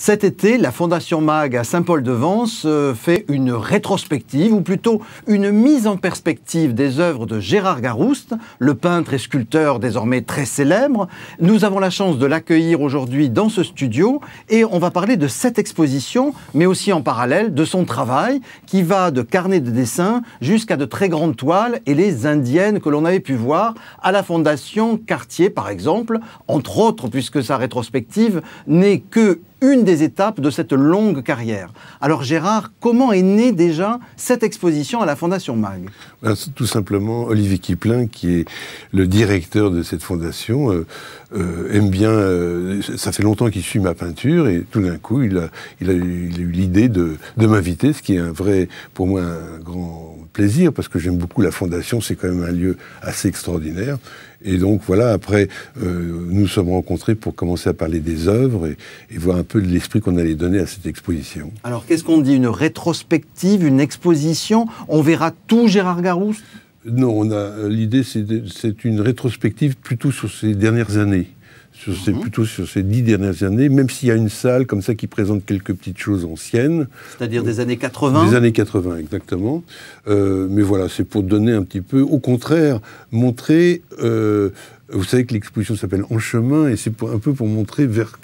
Cet été, la Fondation MAG à Saint-Paul-de-Vence euh, fait une rétrospective, ou plutôt une mise en perspective des œuvres de Gérard Garouste, le peintre et sculpteur désormais très célèbre. Nous avons la chance de l'accueillir aujourd'hui dans ce studio et on va parler de cette exposition, mais aussi en parallèle de son travail qui va de carnets de dessin jusqu'à de très grandes toiles et les indiennes que l'on avait pu voir à la Fondation Cartier, par exemple, entre autres, puisque sa rétrospective n'est que une des étapes de cette longue carrière. Alors Gérard, comment est née déjà cette exposition à la Fondation MAG ben, Tout simplement, Olivier Kiplin, qui est le directeur de cette fondation, euh, euh, aime bien, euh, ça fait longtemps qu'il suit ma peinture, et tout d'un coup, il a, il a eu l'idée de, de m'inviter, ce qui est un vrai, pour moi, un grand plaisir, parce que j'aime beaucoup la fondation, c'est quand même un lieu assez extraordinaire. Et donc voilà, après, euh, nous sommes rencontrés pour commencer à parler des œuvres et, voir un peu l'esprit qu'on allait donner à cette exposition. Alors qu'est-ce qu'on dit Une rétrospective, une exposition On verra tout Gérard Garousse non, euh, l'idée, c'est une rétrospective plutôt sur ces dernières années sur mhm. plutôt sur ces dix dernières années, même s'il y a une salle comme ça qui présente quelques petites choses anciennes. C'est-à-dire des années 80 Des années 80, exactement. Euh, mais voilà, c'est pour donner un petit peu, au contraire, montrer... Euh, vous savez que l'exposition s'appelle En chemin, et c'est un peu pour montrer vers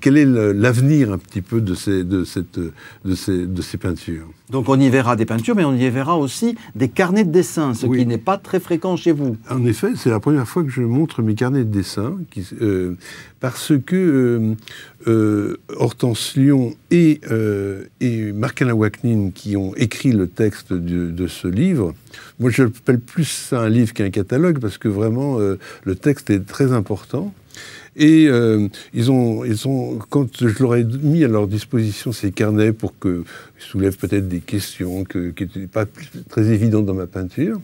quel est l'avenir un petit peu de ces, de, cette, de, ces, de ces peintures Donc on y verra des peintures, mais on y verra aussi des carnets de dessin, ce qui n'est pas très fréquent chez vous. En effet, c'est la première fois que je montre mes carnets de dessin, qui, euh, parce que euh, euh, Hortense Lyon et, et Marc-Alain Wacknin, qui ont écrit le texte de, ce livre, moi je l'appelle plus un livre qu'un catalogue, parce que vraiment le texte est très important. Et euh, ils, ont, ils ont, quand je leur ai mis à leur disposition ces carnets pour qu'ils soulève peut-être des questions que, qui n'étaient pas très évidentes dans ma peinture,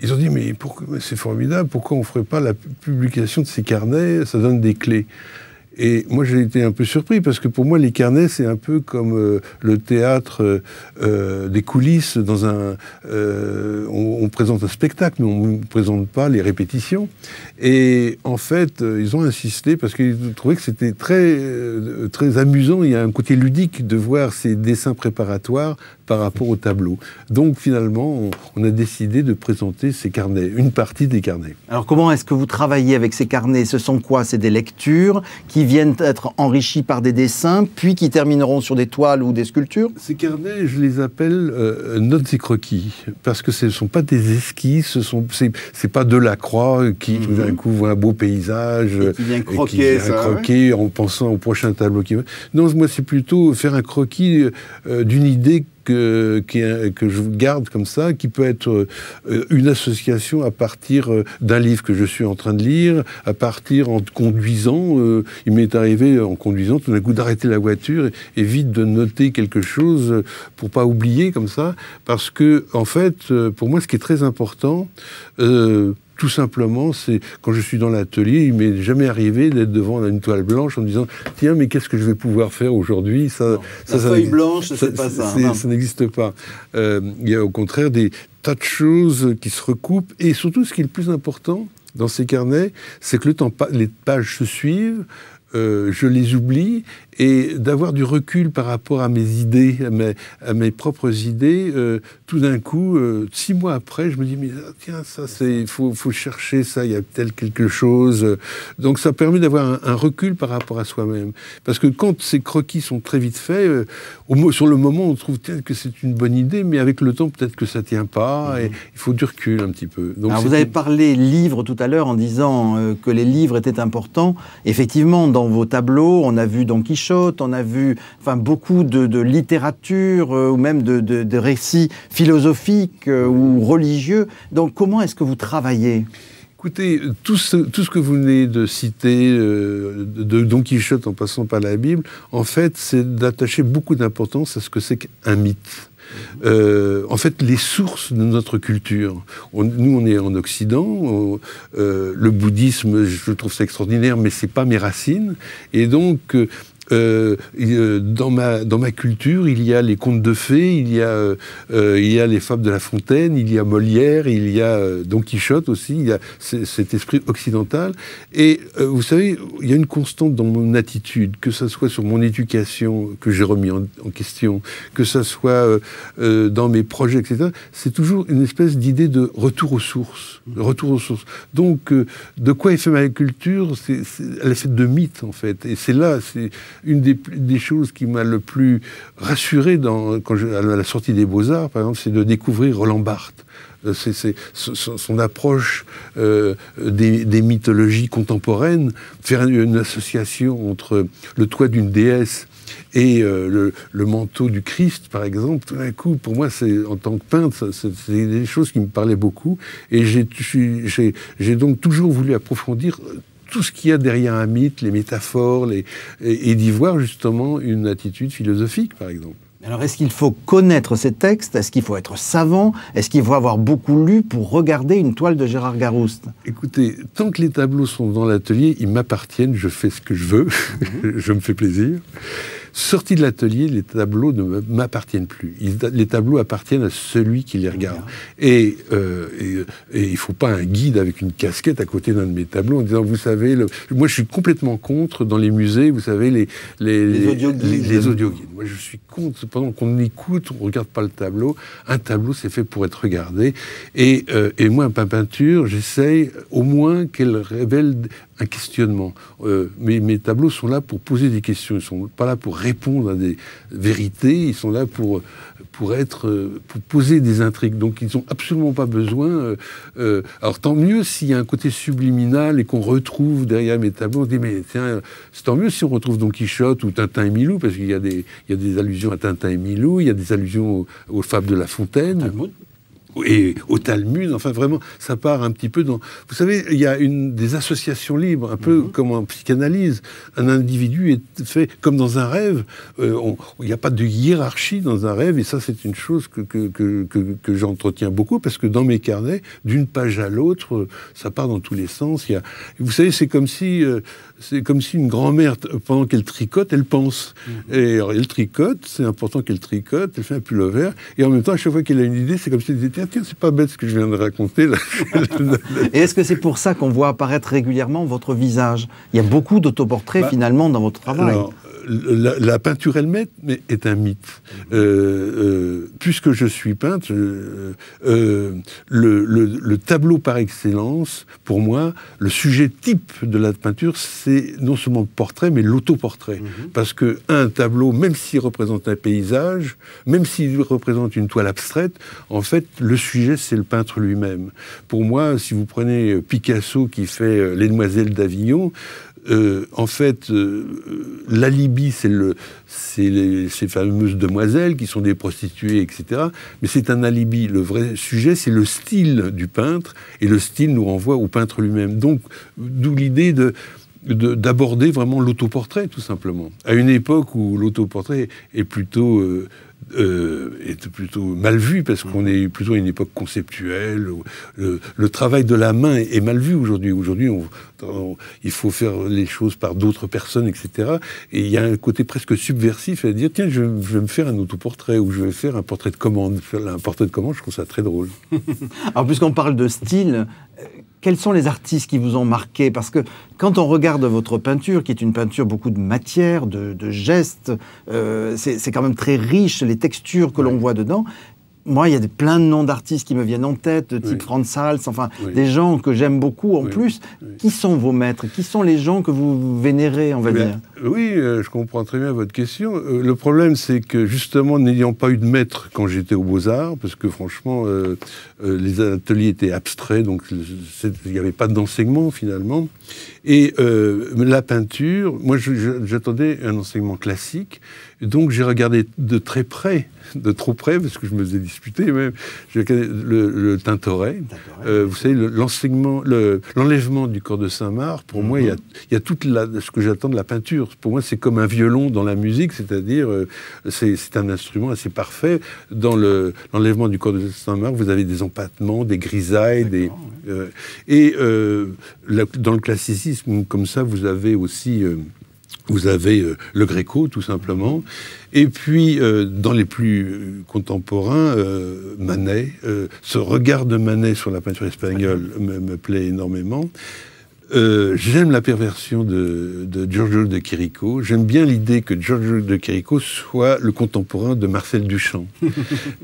ils ont dit Mais, mais c'est formidable, pourquoi on ne ferait pas la publication de ces carnets Ça donne des clés. Et moi, j'ai été un peu surpris parce que pour moi, les carnets, c'est un peu comme euh, le théâtre euh, des coulisses. Dans un, euh, on, présente un spectacle, mais on ne présente pas les répétitions. Et en fait, ils ont insisté parce qu'ils trouvaient que c'était très, très amusant. Il y a un côté ludique de voir ces dessins préparatoires par rapport au tableau. Donc finalement, on, on a décidé de présenter ces carnets, une partie des carnets. Alors comment est-ce que vous travaillez avec ces carnets Ce sont quoi C'est des lectures qui viennent être enrichis par des dessins, puis qui termineront sur des toiles ou des sculptures Ces carnets, je les appelle euh, notes et croquis, parce que ce ne sont pas des esquisses, ce sont c'est pas Delacroix qui tout d'un mhm. coup voit un beau paysage et qui vient croquer, en pensant au prochain tableau qui va. Non, moi c'est plutôt faire un croquis euh, d'une idée que, que je garde comme ça, qui peut être euh, une association à partir euh, d'un livre que je suis en train de lire, à partir en conduisant. Euh, il m'est arrivé en conduisant tout d'un coup d'arrêter la voiture et, vite de noter quelque chose pour pas oublier comme ça, parce que en fait, pour moi, ce qui est très important, tout simplement, c'est quand je suis dans l'atelier, il m'est jamais arrivé d'être devant une toile blanche en me disant tiens, mais qu'est-ce que je vais pouvoir faire aujourd'hui Ça, ça, blanche, c'est pas ça. ça n'existe pas. Euh, il y a au contraire des tas de choses qui se recoupent et surtout, ce qui est le plus important dans ces carnets, c'est que le temps les pages se suivent. Euh, je les oublie et d'avoir du recul par rapport à mes idées, à mes, à mes propres idées, euh, tout d'un coup, euh, six mois après, je me dis, mais ah, tiens, ça, c'est, faut, faut chercher ça, il y a peut-être quelque chose. Donc ça permet d'avoir un, recul par rapport à soi-même. Parce que quand ces croquis sont très vite faits, sur le moment, on trouve que c'est une bonne idée, mais avec le temps, peut-être que ça tient pas, mhm. et il faut du recul un petit peu. Donc, Alors vous avez parlé livres tout à l'heure en disant que les livres étaient importants. Effectivement, dans vos tableaux, on a vu Don Quichotte, on a vu enfin, beaucoup de, littérature euh, ou même de, récits philosophiques euh, ou religieux. Donc comment est-ce que vous travaillez Écoutez, tout ce, que vous venez de citer, euh, de Don Quichotte en passant par la Bible, en fait, c'est d'attacher beaucoup d'importance à ce que c'est qu'un mythe. Euh, en fait, les sources de notre culture. nous, on est en Occident. Euh, le bouddhisme, je trouve ça extraordinaire, mais c'est pas mes racines. Et donc, euh, euh, euh, dans, ma, dans ma culture, il y a les contes de fées, il y a, euh, il y a les fables de La Fontaine, il y a Molière, il y a Don Quichotte aussi, il y a cet esprit occidental. Et vous savez, il y a une constante dans mon attitude, que ce soit sur mon éducation que j'ai remis en, question, que ce soit dans mes projets, etc. C'est toujours une espèce d'idée de retour aux sources. Retour aux sources. Donc, de quoi est fait ma culture Elle est faite de mythes, en fait. Et c'est là, c'est une des, choses qui m'a le plus rassuré dans, quand à la sortie des Beaux-Arts, par exemple, c'est de découvrir Roland Barthes. Euh, son approche euh, des, mythologies contemporaines, faire une association entre le toit d'une déesse et euh, le, manteau du Christ, par exemple, tout d'un coup, pour moi, c'est en tant que peintre, c'est des choses qui me parlaient beaucoup. Et j'ai donc toujours voulu approfondir tout ce qu'il y a derrière un mythe, les métaphores, et, d'y voir justement une attitude philosophique, par exemple. Alors, est-ce qu'il faut connaître ces textes Est-ce qu'il faut être savant Est-ce qu'il faut avoir beaucoup lu pour regarder une toile de Gérard Garouste Écoutez, tant que les tableaux sont dans l'atelier, ils m'appartiennent, je fais ce que je veux, mhm. je me fais plaisir. Sorti de l'atelier, les tableaux ne m'appartiennent plus. les tableaux appartiennent à celui qui les regarde. Euh, euh, et, il ne faut pas un guide avec une casquette à côté d'un de mes tableaux en disant, vous savez, moi je suis complètement contre dans les musées, vous savez, les, les, les, audioguides. Moi je suis contre, cependant qu'on écoute, on ne regarde pas le tableau. Un tableau, c'est fait pour être regardé. Et, euh, et moi, un peinture, j'essaye au moins qu'elle révèle un questionnement. Euh, mais mes tableaux sont là pour poser des questions, ils ne sont pas là pour répondre à des vérités, ils sont là pour, pour, être, euh, pour poser des intrigues. Donc ils n'ont absolument pas besoin. Euh, alors tant mieux s'il y a un côté subliminal et qu'on retrouve derrière mes tableaux, on dit mais tiens, c'est tant mieux si on retrouve Don Quichotte ou Tintin et Milou, parce qu'il y, y, a des allusions à Tintin et Milou, il y a des allusions aux, fables de La Fontaine et au Talmud. Enfin, vraiment, ça part un petit peu dans. Vous savez, il y a une, des associations libres, un peu mhm. comme en psychanalyse. Un individu est fait comme dans un rêve. Euh, il n'y a pas de hiérarchie dans un rêve, et ça, c'est une chose que, que, j'entretiens beaucoup, parce que dans mes carnets, d'une page à l'autre, ça part dans tous les sens. Vous savez, c'est comme si. Euh, c'est comme si une grand-mère, pendant qu'elle tricote, elle pense. Mhm. Et elle tricote, c'est important qu'elle tricote, elle fait un pull vert et en même temps, à chaque fois qu'elle a une idée, c'est comme si elle était c'est pas bête ce que je viens de raconter. Là. Et est-ce que c'est pour ça qu'on voit apparaître régulièrement votre visage Il y a beaucoup d'autoportraits bah, finalement dans votre travail la, peinture elle-même est un mythe. Mhm. Euh, euh, puisque je suis peintre, euh, le, tableau par excellence, pour moi, le sujet type de la peinture, c'est non seulement le portrait, mais l'autoportrait. Mhm. Parce qu'un tableau, même s'il représente un paysage, même s'il représente une toile abstraite, en fait, le sujet, c'est le peintre lui-même. Pour moi, si vous prenez Picasso qui fait Les Demoiselles d'Avignon, euh, en fait, euh, euh, l'alibi, c'est ces fameuses demoiselles qui sont des prostituées, etc. Mais c'est un alibi. Le vrai sujet, c'est le style du peintre, et le style nous renvoie au peintre lui-même. Donc, d'où l'idée d'aborder vraiment l'autoportrait, tout simplement. À une époque où l'autoportrait est plutôt euh, est plutôt mal vu parce qu'on est plutôt à une époque conceptuelle. le, travail de la main est, mal vu aujourd'hui. Aujourd'hui, il faut faire les choses par d'autres personnes, etc. Et il y a un côté presque subversif à dire tiens, je, je, vais me faire un autoportrait ou je vais faire un portrait de commande. Un portrait de commande, je trouve ça très drôle. Alors, puisqu'on parle de style, quels sont les artistes qui vous ont marqué Parce que quand on regarde votre peinture, qui est une peinture beaucoup de matière, de, gestes, euh, c'est quand même très riche, les textures que l'on voit dedans moi, il y a plein de noms d'artistes qui me viennent en tête, de type Franz Hals, enfin, des gens que j'aime beaucoup en plus. Qui sont vos maîtres Qui sont les gens que vous vénérez, on va eh dire Oui, euh, je comprends très bien votre question. Euh, le problème, c'est que justement, n'ayant pas eu de maître quand j'étais aux Beaux-Arts, parce que franchement, euh, les ateliers étaient abstraits, donc il n'y avait pas d'enseignement finalement. Et euh, la peinture, moi j'attendais un enseignement classique, donc j'ai regardé de très près, de trop près, parce que je me faisais disputer même, le, Tintoret, euh, vous savez, l'enseignement, l'enlèvement du corps de Saint-Marc, pour moi, il y a, mhm. tout ce que j'attends de la peinture. Pour moi, c'est comme un violon dans la musique, c'est-à-dire euh, c'est un instrument assez parfait. Dans l'enlèvement du corps de Saint-Marc, vous avez des empattements, des grisailles, des... et dans le classicisme, comme ça vous avez aussi... Euh, vous avez euh, le Gréco, tout simplement. Et puis, euh, dans les plus contemporains, Manet, ce regard de Manet sur la peinture espagnole me, plaît énormément. j'aime la perversion de, de, Giorgio de Chirico. J'aime bien l'idée que Giorgio de Chirico soit le contemporain de Marcel Duchamp.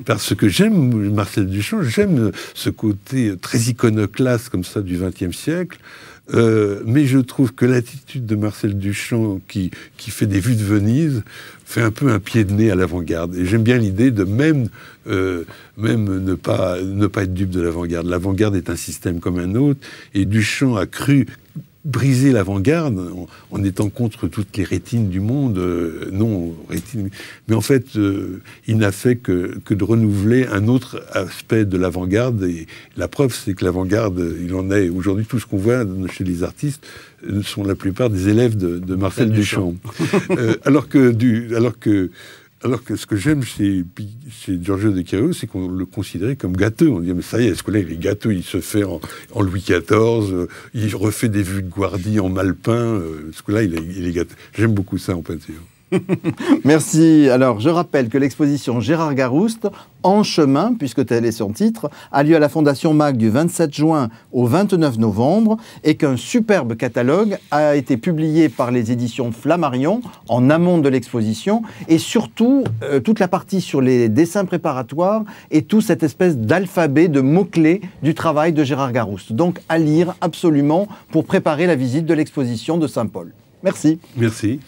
Parce que j'aime Marcel Duchamp, j'aime ce côté très iconoclaste comme ça du XXe siècle. Euh, mais je trouve que l'attitude de Marcel Duchamp, qui, fait des vues de Venise, fait un peu un pied de nez à l'avant-garde. Et j'aime bien l'idée de même, euh, même ne, pas, ne pas être dupe de l'avant-garde. L'avant-garde est un système comme un autre, et Duchamp a cru briser l'avant-garde en, étant contre toutes les rétines du monde. Euh, non, rétine. Mais en fait, euh, il n'a fait que, que, de renouveler un autre aspect de l'avant-garde. Et la preuve, c'est que l'avant-garde, il en est aujourd'hui tout ce qu'on voit chez les artistes euh, sont la plupart des élèves de, Marcel Duchamp. alors que alors que ce que j'aime chez, Giorgio De c'est qu'on le considérait comme gâteux. On dit, mais ça y est, ce que là, il est gâteux, il se fait en, Louis XIV, euh, il refait des vues de Guardi en malpin, euh, ce que là, il est, il gâteux. J'aime beaucoup ça en peinture. Merci. Alors, je rappelle que l'exposition Gérard Garouste, En chemin, puisque tel est son titre, a lieu à la Fondation MAC du 27 juin au 29 novembre et qu'un superbe catalogue a été publié par les éditions Flammarion en amont de l'exposition et surtout euh, toute la partie sur les dessins préparatoires et tout cette espèce d'alphabet de mots-clés du travail de Gérard Garouste. Donc, à lire absolument pour préparer la visite de l'exposition de Saint-Paul. Merci. Merci.